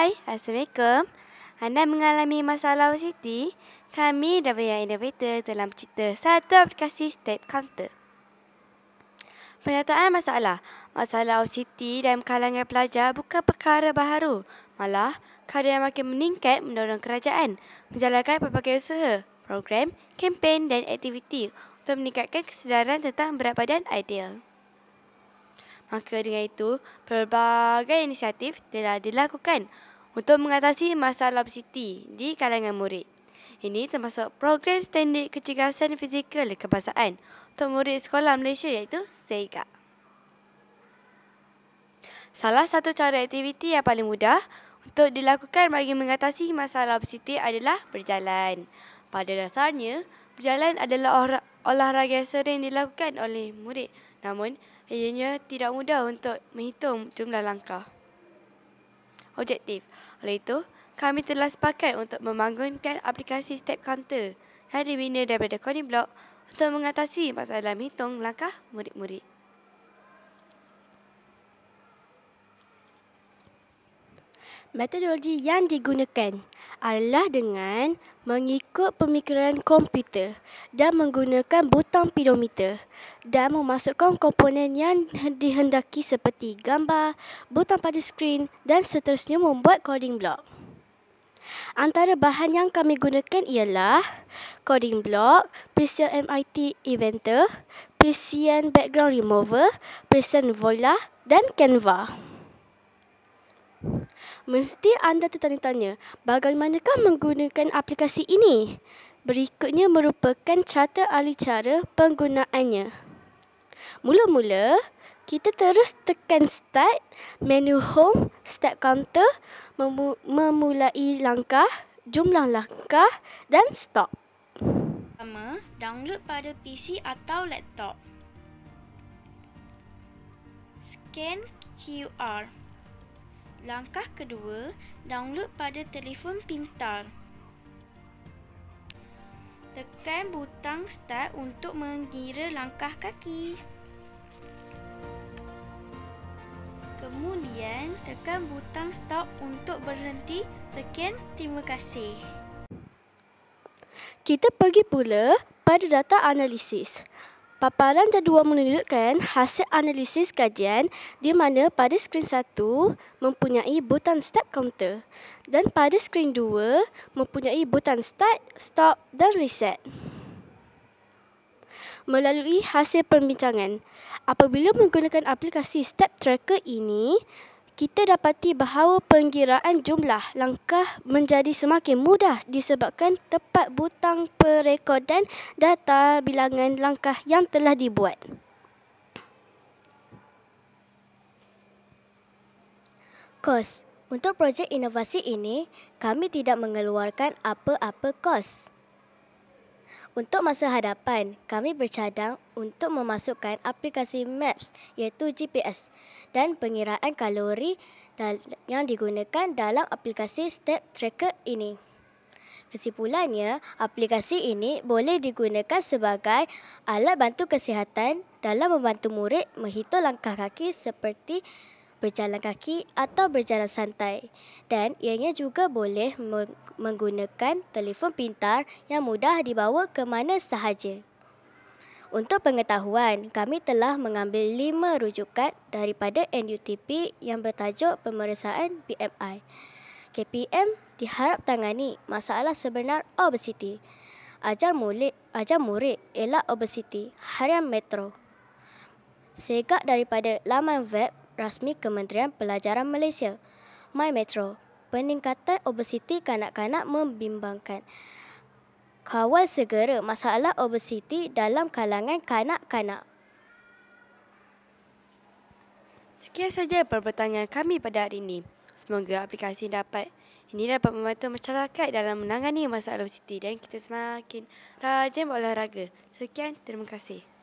Hai, Assalamualaikum. Anda mengalami masalah obesiti? Kami, WIA Innovator, telah mencipta satu aplikasi step counter. Penyataan masalah. Masalah obesiti dalam kalangan pelajar bukan perkara baharu. Malah, kadar yang makin meningkat mendorong kerajaan menjalankan pelbagai usaha, program, kempen dan aktiviti untuk meningkatkan kesedaran tentang berat badan ideal. Maka dengan itu, pelbagai inisiatif telah dilakukan untuk mengatasi masalah obesiti di kalangan murid. Ini termasuk program standard kecergasan fizikal kebangsaan untuk murid sekolah Malaysia iaitu SEGA. Salah satu cara aktiviti yang paling mudah untuk dilakukan bagi mengatasi masalah obesiti adalah berjalan. Pada dasarnya, berjalan adalah olahraga yang sering dilakukan oleh murid. Namun, ianya tidak mudah untuk menghitung jumlah langkah objektif. Oleh itu, kami telah sepakat untuk membangunkan aplikasi step counter yang dibina daripada Coding Block untuk mengatasi masalah menghitung langkah murid-murid. Metodologi yang digunakan adalah dengan mengikut pemikiran komputer dan menggunakan butang pedometer dan memasukkan komponen yang dihendaki seperti gambar, butang pada skrin dan seterusnya membuat coding block. Antara bahan yang kami gunakan ialah coding block, Prisian MIT Eventer, Prisian Background Remover, Prisian Voila dan Canva. Mesti anda tertanya-tanya bagaimanakah menggunakan aplikasi ini? Berikutnya merupakan carta ahli cara penggunaannya. Mula-mula, kita terus tekan start menu home step counter memulai langkah jumlah langkah dan stop. Pertama, download pada PC atau laptop. Scan QR. Langkah kedua, download pada telefon pintar. Tekan butang start untuk mengira langkah kaki. Kemudian, tekan butang stop untuk berhenti. Sekian, terima kasih. Kita pergi pula pada data analisis. Paparan jadual menunjukkan hasil analisis kajian di mana pada skrin 1 mempunyai butan step counter dan pada skrin 2 mempunyai butan start, stop dan reset. Melalui hasil perbincangan, apabila menggunakan aplikasi step tracker ini, kita dapati bahawa pengiraan jumlah langkah menjadi semakin mudah disebabkan tepat butang perekodan data bilangan langkah yang telah dibuat. Kos. Untuk projek inovasi ini, kami tidak mengeluarkan apa-apa kos. -apa untuk masa hadapan, kami bercadang untuk memasukkan aplikasi Maps iaitu GPS dan pengiraan kalori yang digunakan dalam aplikasi Step Tracker ini. Kesimpulannya, aplikasi ini boleh digunakan sebagai alat bantu kesihatan dalam membantu murid menghitung langkah kaki seperti berjalan kaki atau berjalan santai. Dan ianya juga boleh menggunakan telefon pintar yang mudah dibawa ke mana sahaja. Untuk pengetahuan, kami telah mengambil lima rujukan daripada NUTP yang bertajuk pemeriksaan BMI. KPM diharap tangani masalah sebenar obesiti. Ajar murid, ajar murid elak obesiti harian metro. Segak daripada laman web rasmi Kementerian Pelajaran Malaysia. My Metro, peningkatan obesiti kanak-kanak membimbangkan. Kawal segera masalah obesiti dalam kalangan kanak-kanak. Sekian saja perbetangan kami pada hari ini. Semoga aplikasi dapat ini dapat membantu masyarakat dalam menangani masalah obesiti dan kita semakin rajin berolahraga. Sekian, terima kasih.